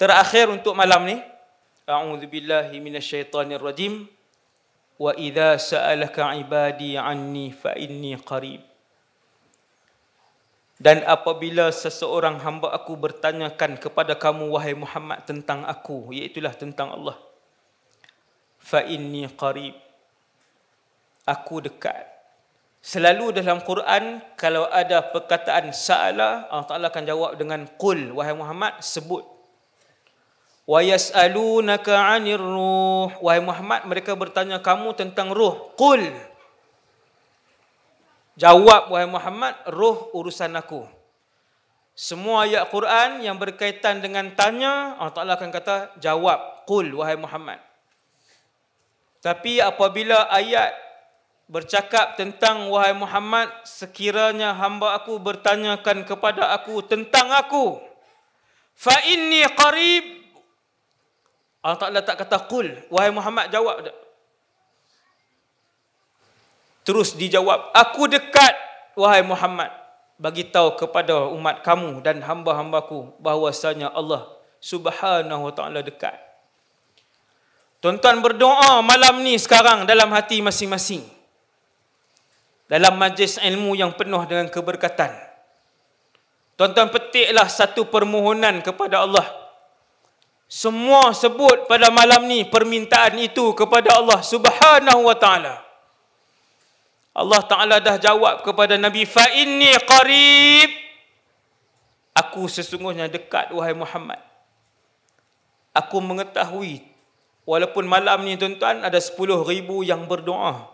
terakhir untuk malam ni a'udzubillahi minasyaitonirrajim wa idza sa'alaka ibadi anni fa inni qarib dan apabila seseorang hamba aku bertanyakan kepada kamu wahai Muhammad tentang aku iaitulah tentang Allah fa inni qarib aku dekat selalu dalam Quran kalau ada perkataan sa'ala Allah Taala akan jawab dengan qul wahai Muhammad sebut wa yasalunaka 'anil ruh wahai Muhammad mereka bertanya kamu tentang ruh qul jawab wahai Muhammad ruh urusan aku semua ayat Quran yang berkaitan dengan tanya Allah Taala akan kata jawab qul wahai Muhammad tapi apabila ayat bercakap tentang wahai Muhammad sekiranya hamba aku bertanyakan kepada aku tentang aku fa inni qarib Allah Ta'ala tak kata kul. Wahai Muhammad jawab. Terus dijawab. Aku dekat wahai Muhammad. Bagi tahu kepada umat kamu dan hamba-hambaku. Bahawasanya Allah subhanahu wa ta'ala dekat. Tuan-tuan berdoa malam ni sekarang dalam hati masing-masing. Dalam majlis ilmu yang penuh dengan keberkatan. Tuan-tuan petiklah satu permohonan kepada Allah semua sebut pada malam ni permintaan itu kepada Allah Subhanahu wa taala. Allah taala dah jawab kepada Nabi fa inni qarib. Aku sesungguhnya dekat wahai Muhammad. Aku mengetahui walaupun malam ni tuan-tuan ada 10000 yang berdoa.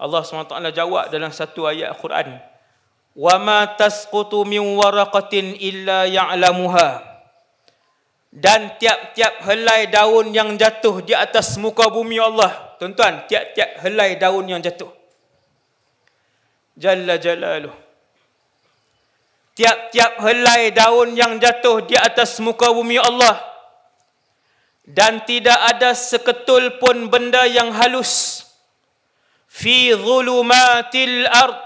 Allah SWT jawab dalam satu ayat Al-Quran. وَمَا تَسْقُطُ مِنْ illa إِلَّا يَعْلَمُهَا dan tiap-tiap helai daun yang jatuh di atas muka bumi Allah tuan-tuan tiap-tiap helai daun yang jatuh jalla jalalu tiap-tiap helai daun yang jatuh di atas muka bumi Allah dan tidak ada seketul pun benda yang halus fi zulumatil ard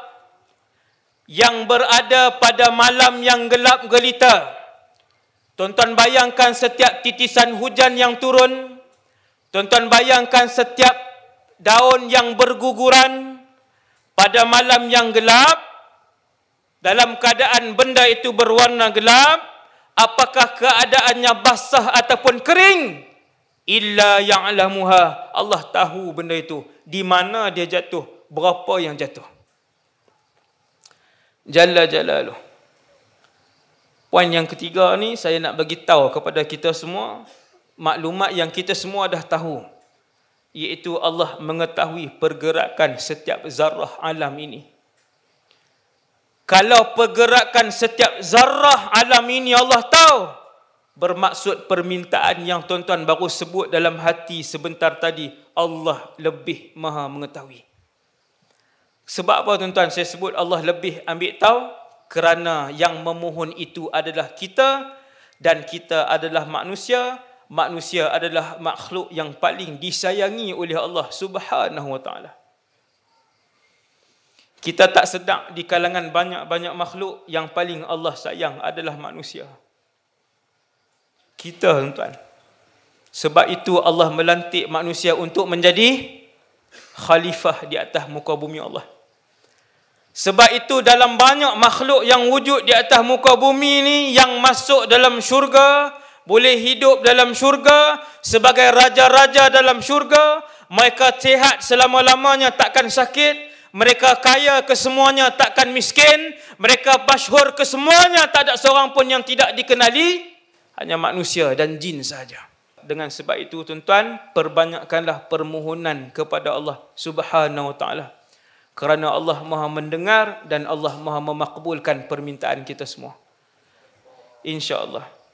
yang berada pada malam yang gelap gelita Tuan-tuan bayangkan setiap titisan hujan yang turun. Tuan-tuan bayangkan setiap daun yang berguguran pada malam yang gelap. Dalam keadaan benda itu berwarna gelap. Apakah keadaannya basah ataupun kering? Illa ya'lamuha. Allah tahu benda itu. Di mana dia jatuh? Berapa yang jatuh? Jalla jalaluh. Poin yang ketiga ni saya nak bagi tahu kepada kita semua maklumat yang kita semua dah tahu iaitu Allah mengetahui pergerakan setiap zarah alam ini. Kalau pergerakan setiap zarah alam ini Allah tahu, bermaksud permintaan yang tuan-tuan baru sebut dalam hati sebentar tadi, Allah lebih maha mengetahui. Sebab apa tuan-tuan saya sebut Allah lebih ambil tahu? kerana yang memohon itu adalah kita dan kita adalah manusia manusia adalah makhluk yang paling disayangi oleh Allah Subhanahu wa taala kita tak sedar di kalangan banyak-banyak makhluk yang paling Allah sayang adalah manusia kita tuan sebab itu Allah melantik manusia untuk menjadi khalifah di atas muka bumi Allah sebab itu dalam banyak makhluk yang wujud di atas muka bumi ini yang masuk dalam syurga, boleh hidup dalam syurga sebagai raja-raja dalam syurga, mereka sihat selama-lamanya takkan sakit, mereka kaya kesemuanya takkan miskin, mereka masyhur kesemuanya tak ada seorang pun yang tidak dikenali, hanya manusia dan jin saja. Dengan sebab itu tuan-tuan, perbanyakkanlah permohonan kepada Allah Subhanahu wa taala kerana Allah Maha mendengar dan Allah Maha memakbulkan permintaan kita semua. Insya-Allah.